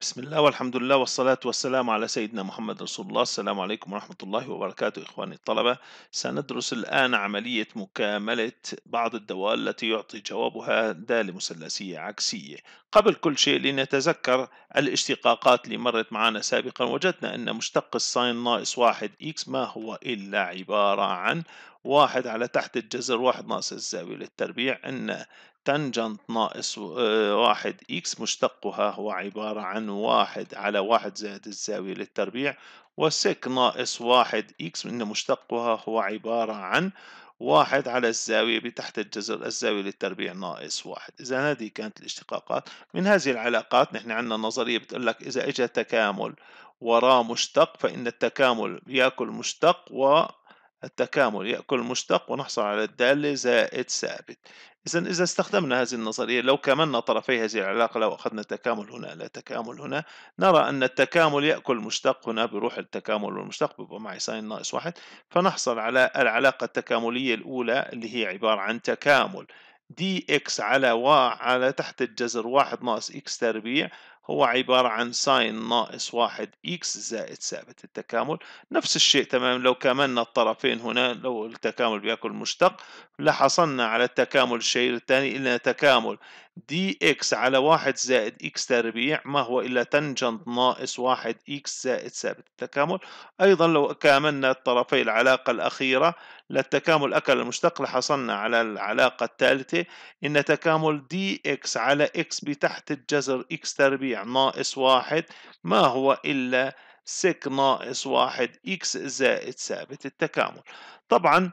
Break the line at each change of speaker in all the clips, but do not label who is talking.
بسم الله والحمد لله والصلاة والسلام على سيدنا محمد رسول الله السلام عليكم ورحمة الله وبركاته إخواني الطلبة سندرس الآن عملية مكاملة بعض الدوال التي يعطي جوابها دالة مثلثية عكسية قبل كل شيء لنتذكر الاشتقاقات اللي مرت معنا سابقا وجدنا أن مشتق الساين ناقص واحد إكس ما هو إلا عبارة عن واحد على تحت الجذر واحد ناقص الزاوية للتربيع أن تانجنت ناقص آه، واحد إكس مشتقها هو عبارة عن واحد على واحد زائد الزاوية للتربيع وسك ناقص واحد إكس إن مشتقها هو عبارة عن واحد على الزاوية بتحت الجذر الزاوية للتربيع ناقص واحد إذا هذه كانت الاشتقاقات من هذه العلاقات نحن عندنا نظرية بتقول لك إذا إجا تكامل وراء مشتق فإن التكامل يأكل مشتق و التكامل يأكل مشتق ونحصل على الدالة زائد ثابت إذا إذا استخدمنا هذه النظرية لو كملنا طرفي هذه العلاقة لو أخذنا تكامل هنا إلى تكامل هنا نرى أن التكامل يأكل مشتق هنا بروح التكامل والمشتق بيبقى معي ساين ناقص واحد فنحصل على العلاقة التكاملية الأولى اللي هي عبارة عن تكامل دي إكس على واع على تحت الجذر واحد ناقص إكس تربيع هو عبارة عن ساين ناقص واحد إكس زائد ثابت التكامل نفس الشيء تمام لو كملنا الطرفين هنا لو التكامل بياكل مشتق لحصلنا على التكامل الشهير الثاني إلا تكامل دي اكس على واحد زائد اكس تربيع ما هو إلا تنجنت ناقص واحد اكس زائد ثابت التكامل أيضا لو كاملنا طرفي العلاقة الأخيرة للتكامل أكل المشتق لحصلنا على العلاقة الثالثة إن تكامل دي اكس على اكس بتحت الجذر اكس تربيع ناقص واحد ما هو إلا سك ناقص واحد اكس زائد ثابت التكامل طبعا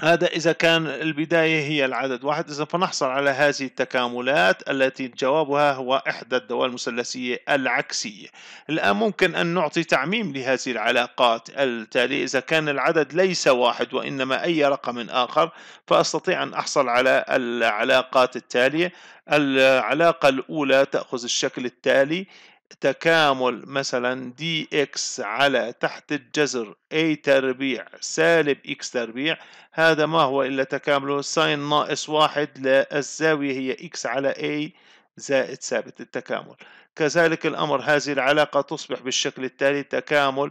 هذا إذا كان البداية هي العدد واحد إذا فنحصل على هذه التكاملات التي جوابها هو إحدى الدوال المثلثية العكسية الآن ممكن أن نعطي تعميم لهذه العلاقات التالية إذا كان العدد ليس واحد وإنما أي رقم آخر فأستطيع أن أحصل على العلاقات التالية العلاقة الأولى تأخذ الشكل التالي تكامل مثلا دي اكس على تحت الجذر اي تربيع سالب اكس تربيع هذا ما هو إلا تكامل ساين ناقص واحد للزاوية هي اكس على اي زائد ثابت التكامل كذلك الأمر هذه العلاقة تصبح بالشكل التالي تكامل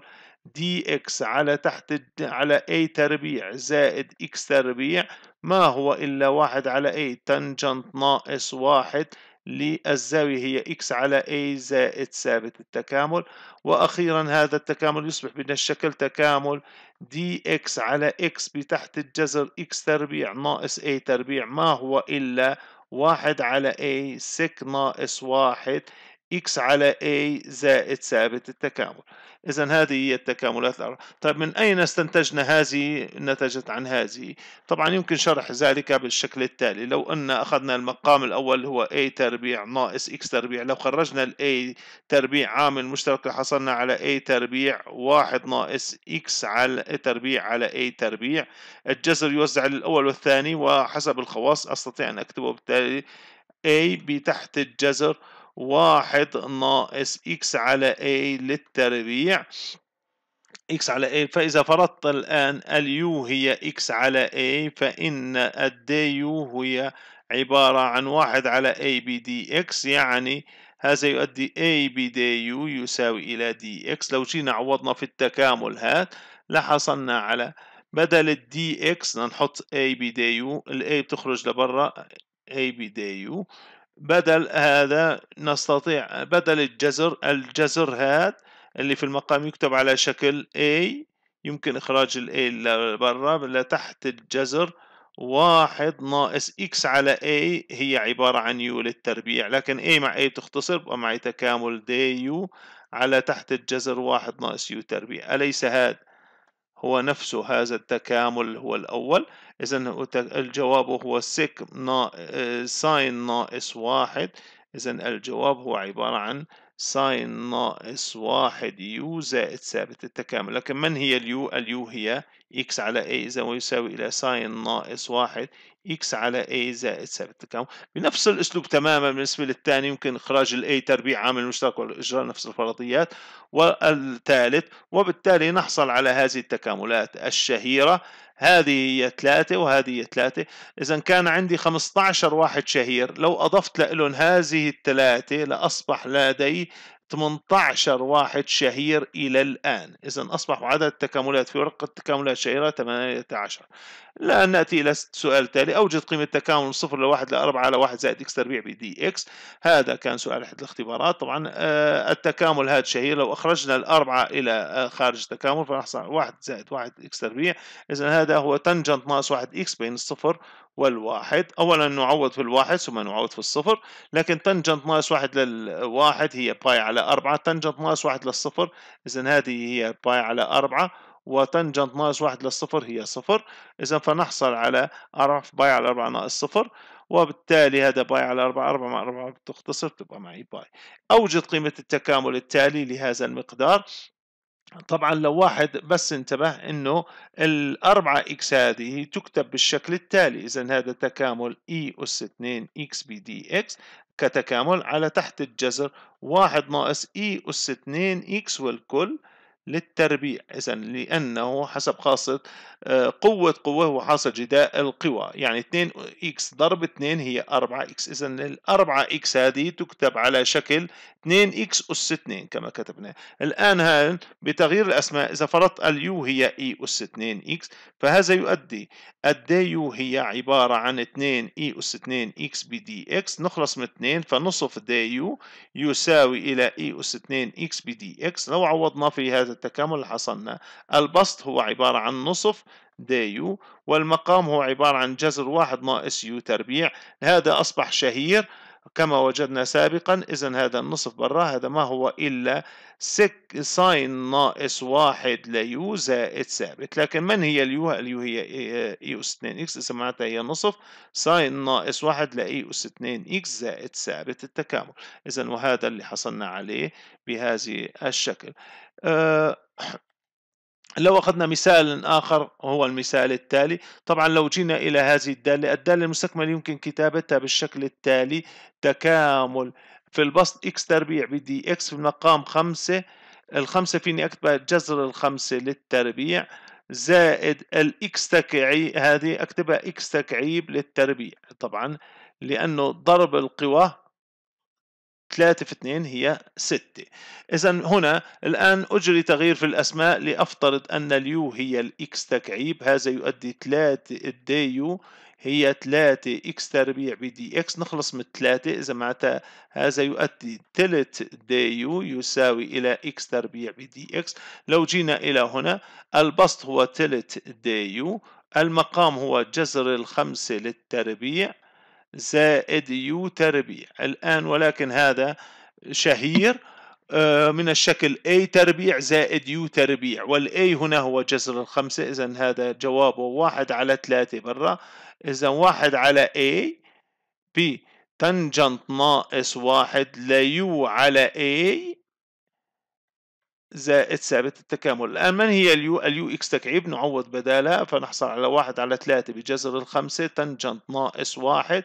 دي اكس على تحت على اي تربيع زائد اكس تربيع ما هو إلا واحد على اي تنجنت ناقص واحد للزاوية هي x على a زائد ثابت التكامل وأخيرا هذا التكامل يصبح بدنا الشكل تكامل dx على x بتحت الجذر x تربيع ناقص a تربيع ما هو إلا واحد على a سك ناقص واحد x على a زائد ثابت التكامل إذا هذه هي التكاملات الأربعة طيب من أين استنتجنا هذه نتجت عن هذه طبعا يمكن شرح ذلك بالشكل التالي لو أن أخذنا المقام الأول هو a تربيع ناقص x تربيع لو خرجنا ال a تربيع عامل مشترك حصلنا على a تربيع واحد ناقص x على تربيع على a تربيع الجذر يوزع للأول والثاني وحسب الخواص أستطيع أن أكتبه بالتالي a بتحت الجذر واحد ناقص إكس على A للتربيع x على a فإذا فرضت الآن اليو هي x على a فإن الديو هي عبارة عن واحد على a b X يعني هذا يؤدي a b U يساوي إلى X لو جينا عوضنا في التكامل هات لحصلنا على بدل ال X نحط a b U ال a بتخرج لبرا a b U بدل هذا نستطيع بدل الجذر الجذر هذا اللي في المقام يكتب على شكل A يمكن إخراج ال A لبرا لتحت الجذر واحد ناقص X على A هي عبارة عن U للتربيع لكن A مع A تختصر بقى معي تكامل DU على تحت الجذر واحد ناقص U تربيع أليس هذا هو نفسه هذا التكامل هو الأول إذا الجواب هو سك ساين آه، ناقص واحد إذا الجواب هو عبارة عن ساين ناقص واحد يو زائد ثابت التكامل لكن من هي اليو؟ اليو هي إكس على a إذا ويساوي إلى ساين ناقص واحد إكس على a زائد ثابت التكامل بنفس الأسلوب تماما بالنسبة للثاني يمكن إخراج الاي a تربيع عامل مشترك وإجراء نفس الفرضيات والثالث وبالتالي نحصل على هذه التكاملات الشهيرة هذه هي ثلاثة وهذه هي ثلاثة إذا كان عندي 15 واحد شهير لو أضفت لهم هذه الثلاثة لأصبح لدي 18 واحد شهير إلى الآن إذا أصبح عدد التكاملات في ورقة التكاملات شهيرة 18 الآن نأتي إلى سؤال تالي أوجد قيمة التكامل من 0 إلى 1 إلى 4 على 1 زائد إكس تربيع دي إكس هذا كان سؤال أحد الاختبارات طبعا آه، التكامل هذا شهير لو أخرجنا الأربعة إلى آه، خارج التكامل فنحصل 1 زائد 1 إكس تربيع إذا هذا هو تنجنت ناقص 1 إكس بين الصفر والواحد أولا نعوض في الواحد ثم نعوض في الصفر لكن تنجنت ناقص واحد للواحد هي باي على أربعة تنجنت ناقص واحد للصفر إذا هذه هي باي على أربعة وتنجنت ناقص واحد للصفر هي صفر إذا فنحصل على أربعة باي على أربعة ناقص صفر وبالتالي هذا باي على أربعة أربعة مع أربعة بتختصر تبقى معي باي أوجد قيمة التكامل التالي لهذا المقدار طبعا لو واحد بس انتبه انه الأربعة اكس هذه تكتب بالشكل التالي إذا هذا تكامل اي e أس 2 اكس بي دي اكس كتكامل على تحت الجذر واحد ناقص اي e أس 2 اكس والكل للتربيع إذا لأنه حسب خاصة آه، قوة قوة هو حاصل جداء القوى يعني 2 إكس ضرب 2 هي 4 إكس إذا ال 4 إكس هذه تكتب على شكل 2 إكس أس 2 كما كتبنا الآن هان بتغيير الأسماء إذا فرضت اليو هي إي e أس 2 إكس فهذا يؤدي الدي يو هي عبارة عن 2 إي e أس 2 إكس دي إكس نخلص من 2 فنصف دي يو يساوي إلى إي e أس 2 إكس دي إكس لو عوضنا في هذا التكامل اللي حصلنا البسط هو عبارة عن نصف ديو والمقام هو عبارة عن جذر واحد ناقص يو تربيع هذا أصبح شهير كما وجدنا سابقا إذا هذا النصف برا هذا ما هو إلا سك ساين ناقص واحد ليو زائد ثابت لكن من هي اليو؟ اليو هي اي أس 2 إكس إذا معناتها هي نصف ساين ناقص واحد لإي أس 2 إكس زائد ثابت التكامل إذا وهذا اللي حصلنا عليه بهذه الشكل آه، لو أخذنا مثال آخر وهو المثال التالي طبعا لو جينا إلى هذه الدالة الدالة المستكملة يمكن كتابتها بالشكل التالي تكامل في البسط x تربيع بدي dx في المقام خمسة الخمسة فيني أكتب جذر الخمسة للتربيع زائد الاكس تكعيب هذه أكتبها اكس تكعيب للتربيع طبعا لأنه ضرب القوى 3 في 2 هي 6 إذا هنا الآن أجري تغيير في الأسماء لأفترض أن اليو هي الإكس تكعيب هذا يؤدي 3 الدي يو هي 3 إكس تربيع بي دي إكس نخلص من 3 إذا معناتها هذا يؤدي تلت دي يو يساوي إلى إكس تربيع بي دي إكس لو جينا إلى هنا البسط هو تلت دي يو المقام هو جذر الخمسة للتربيع زائد يو تربيع الآن ولكن هذا شهير آه، من الشكل A تربيع زائد U تربيع والA هنا هو جذر الخمسة إذا هذا جوابه واحد على ثلاثة برا إذا واحد على A B تنجنت ناقص واحد ليو على A زائد ثابت التكامل الآن من هي اليو اليو إكس تكعيب نعوض بدالها فنحصل على واحد على ثلاثة بجذر الخمسة تنجنت ناقص واحد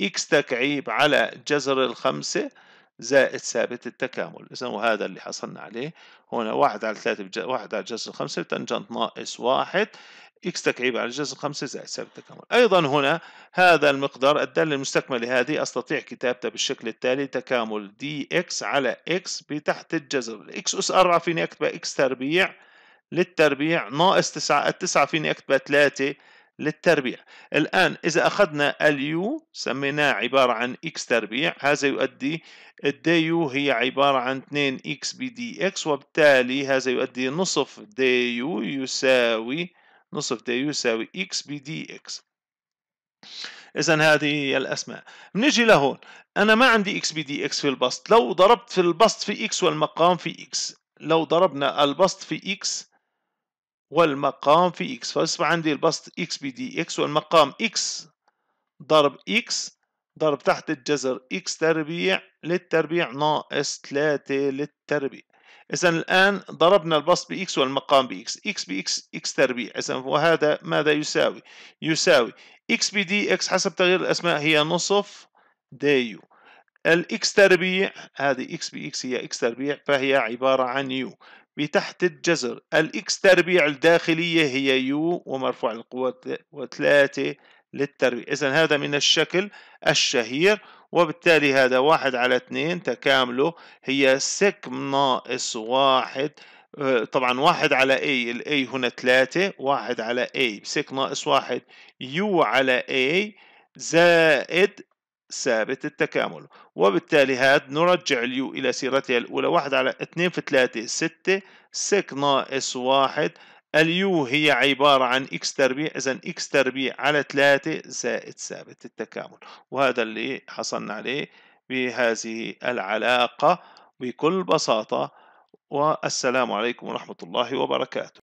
إكس تكعيب على جذر الخمسة زائد ثابت التكامل إذا وهذا اللي حصلنا عليه هنا واحد على ثلاثة بج... واحد على جذر الخمسة تنجنت ناقص واحد إكس تكعيب على الجذر 5 زائد سالب تكامل أيضا هنا هذا المقدار الدالة المستكملة هذه أستطيع كتابته بالشكل التالي تكامل دي إكس على إكس بتحت الجذر الإكس أس 4 فيني أكتبها إكس تربيع للتربيع ناقص 9 التسعة فيني أكتبها 3 للتربيع الآن إذا أخذنا اليو سميناه عبارة عن إكس تربيع هذا يؤدي الدي يو هي عبارة عن 2 إكس بدي إكس وبالتالي هذا يؤدي نصف دي يو يساوي نصف دي يساوي اكس بي دي اكس اذا هذه هي الاسماء بنجي لهون انا ما عندي اكس بي دي اكس في البسط لو ضربت في البسط في اكس والمقام في اكس لو ضربنا البسط في اكس والمقام في اكس فاصبح عندي البسط اكس بي دي اكس والمقام اكس ضرب اكس ضرب تحت الجذر اكس تربيع للتربيع ناقص 3 للتربيع إذا الآن ضربنا البسط بإكس والمقام بإكس إكس بإكس إكس تربيع إذا وهذا ماذا يساوي؟ يساوي إكس بدي إكس حسب تغيير الأسماء هي نصف دي يو الإكس تربيع هذه إكس بإكس هي إكس تربيع فهي عبارة عن يو بتحت الجذر الإكس تربيع الداخلية هي يو ومرفوع القوة وثلاثة للتربيع إذا هذا من الشكل الشهير وبالتالي هذا واحد على اتنين تكامله هي سك ناقص واحد آه، طبعا واحد على اي ال هنا ثلاثة واحد على اي سك ناقص واحد يو على اي زائد ثابت التكامل وبالتالي هاد نرجع اليو إلى سيرتها الأولى واحد على اتنين في ثلاثة ستة سك ناقص واحد اليو هي عبارة عن إكس تربيع إذا إكس تربيع على 3 زائد ثابت التكامل وهذا اللي حصلنا عليه بهذه العلاقة بكل بساطة والسلام عليكم ورحمة الله وبركاته